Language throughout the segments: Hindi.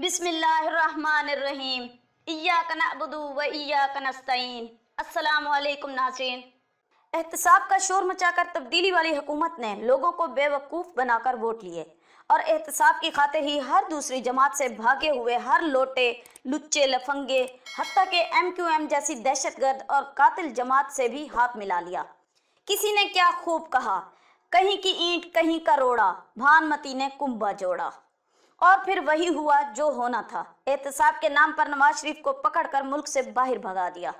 बिस्मिल्लाहिर्रहमानिर्रहीम इया कनाबुदू व इया अस्सलाम वालेकुम नाज़रीन एहतसाब का शोर मचाकर तब्दीली वाली हुकूमत ने लोगों को बेवकूफ़ बनाकर वोट लिए और एहतसाब की खातिर ही हर दूसरी जमात से भागे हुए हर लोटे लुच्चे लफंगे हती के एम क्यू एम जैसी दहशतगर्द और कातिल जमात से भी हाथ मिला लिया किसी ने क्या खूब कहा कहीं की ईंट कहीं का रोड़ा भानमती ने कुंभा जोड़ा और फिर वही हुआ जो होना था एहतसाब के नाम पर नवाज शरीफ को पकड़कर मुल्क से बाहर भगा दिया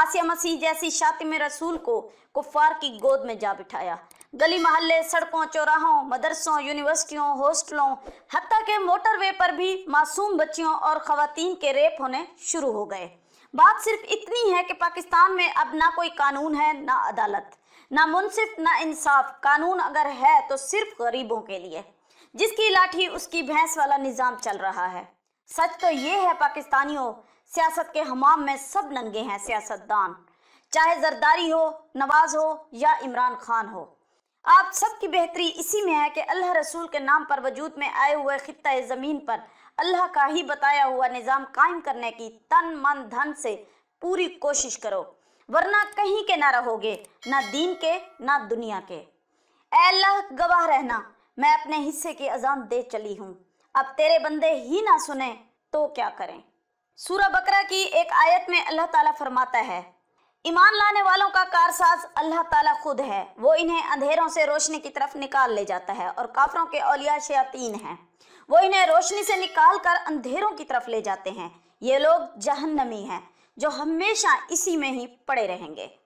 आसिया मसीह जैसी शाति में रसूल को कुफार की गोद में जा बिठाया गली मोहल्ले सड़कों चौराहों मदरसों यूनिवर्सिटियों हॉस्टलों हती के मोटरवे पर भी मासूम बच्चियों और खातन के रेप होने शुरू हो गए बात सिर्फ इतनी है कि पाकिस्तान में अब ना कोई कानून है ना अदालत ना मुनसिफ ना इंसाफ कानून अगर है तो सिर्फ गरीबों के लिए जिसकी लाठी उसकी भैंस वाला निज़ाम चल रहा है सच तो ये है पाकिस्तानियों सियासत के हमाम में सब नंगे हैं सियासतदान चाहे जरदारी हो नवाज हो या इमरान खान हो आप सबकी बेहतरी इसी में है कि अल्लाह रसूल के नाम पर वजूद में आए हुए खिता ज़मीन पर अल्लाह का ही बताया हुआ निज़ाम कायम करने की तन मन धन से पूरी कोशिश करो वरना कहीं के ना रहोगे ना दीन के ना दुनिया के अल्लाह गवाह रहना मैं अपने हिस्से की अजान दे चली हूँ अब तेरे बंदे ही ना सुने तो क्या करें सूरह बकरा की एक आयत में अल्लाह ताला फरमाता है ईमान लाने वालों का कारसाज अल्लाह ताला खुद है वो इन्हें अंधेरों से रोशनी की तरफ निकाल ले जाता है और काफरों के औलिया शयातीन हैं वो इन्हें रोशनी से निकाल कर अंधेरों की तरफ ले जाते हैं ये लोग जहन्नमी हैं जो हमेशा इसी में ही पड़े रहेंगे